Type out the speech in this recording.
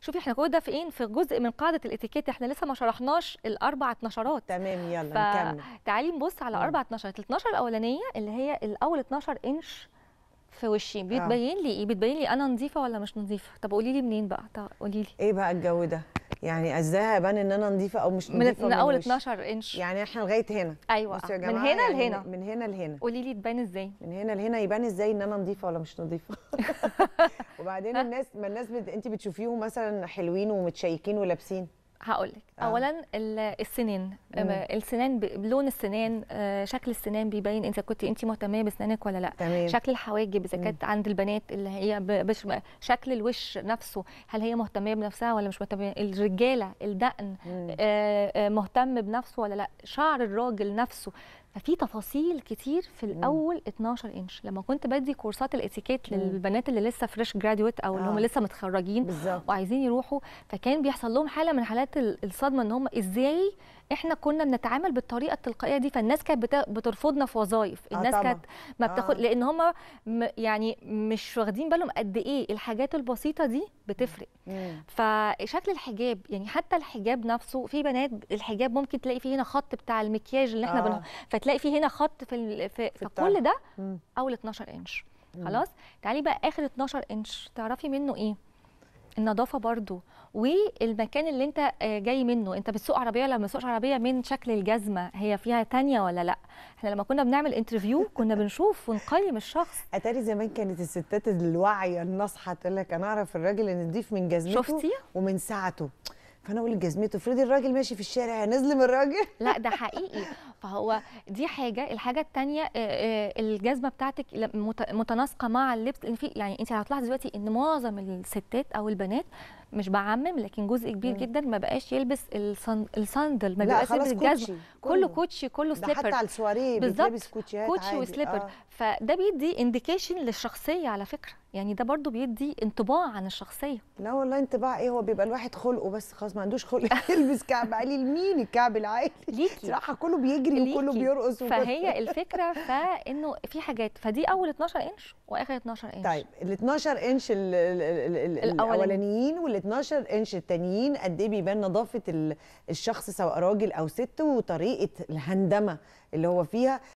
شوفي احنا كده دافئين في جزء من قاعده الاتيكيت احنا لسه ما شرحناش الاربع اتناشرات تمام يلا نكمل تعالي نبص على اربع اتناشرات ال 12 الاولانيه اللي هي الاول 12 انش في وشي بتبين آه. لي ايه بتبين لي انا نظيفه ولا مش نظيفه طب قولي لي منين بقى قولي لي ايه بقى الجو ده يعني ازاي يبان ان انا نظيفه او مش نظيفه من, من اول 12 انش يعني احنا لغايه هنا ايوه بصوا يا جماعه من هنا يعني لهنا من هنا لهنا قولي لي تبان ازاي من هنا لهنا يبان ازاي ان انا نظيفه ولا مش نظيفه وبعدين الناس ما الناس بت... انت بتشوفيهم مثلا حلوين ومتشيكين ولابسين هقول لك آه. اولا السنان مم. السنان لون السنان آه، شكل السنان بيبين انت كنت انت مهتمه بسنانك ولا لا تمام. شكل الحواجب اذا كانت عند البنات اللي هي بش... شكل الوش نفسه هل هي مهتمه بنفسها ولا مش مهتمه الرجاله الدقن مم. آه، آه، مهتم بنفسه ولا لا شعر الراجل نفسه ففي تفاصيل كتير في الاول مم. 12 انش لما كنت بدي كورسات الاتيكيت للبنات اللي لسه فريش جراديويت او آه. اللي هم آه. لسه متخرجين بالزبط. وعايزين يروحوا فكان بيحصل لهم حاله من حالات الصدمه ان هم ازاي احنا كنا بنتعامل بالطريقه التلقائيه دي فالناس كانت بترفضنا في وظائف آه، الناس آه كانت ما بتاخد آه. لان هم يعني مش واخدين بالهم قد ايه الحاجات البسيطه دي بتفرق مم. فشكل الحجاب يعني حتى الحجاب نفسه في بنات الحجاب ممكن تلاقي فيه هنا خط بتاع المكياج اللي احنا آه. فتلاقي فيه هنا خط في في, في كل ده مم. اول 12 انش خلاص تعالي بقى اخر 12 انش تعرفي منه ايه النظافه برضو والمكان اللي انت آه، جاي منه انت بتسوق عربيه ولا ما بتسوقش عربيه من شكل الجزمه هي فيها تانية ولا لا احنا لما كنا بنعمل انترفيو كنا بنشوف ونقيم الشخص اتاري زمان كانت الستات الواعيه الناصحه تقول لك انا اعرف الراجل النظيف من جزمته شفتي؟ ومن ساعته فانا اقول جزمته افرضي الراجل ماشي في الشارع هنظلم الراجل لا ده حقيقي فهو دي حاجه الحاجه الثانيه آه، آه، الجزمه بتاعتك متناسقه مع اللبس يعني انت هتلاحظي دلوقتي ان معظم الستات او البنات مش بعمم لكن جزء كبير جدا ما بقاش يلبس الصندل ما بقاش يلبس الجزمه كله كوتشي كله سليبر حتى على السواريه بيلبس كوتشيات كوتشي وسليبر آه. فده بيدي انديكيشن للشخصيه على فكره يعني ده برضو بيدي انطباع عن الشخصيه لا والله انطباع ايه هو بيبقى الواحد خلقه بس خلاص ما عندوش خلق يلبس كعب عالي لمين الكعب العالي ليكي صراحه كله بيجري ليكي. وكله بيرقص وكله فهي الفكره فانه في حاجات فدي اول 12 انش واخر 12 انش طيب ال 12 انش الاولانيين وال 12 انش التانيين قد ايه بيبان نظافه الشخص سواء راجل او ست وطريقه الهندمه اللي هو فيها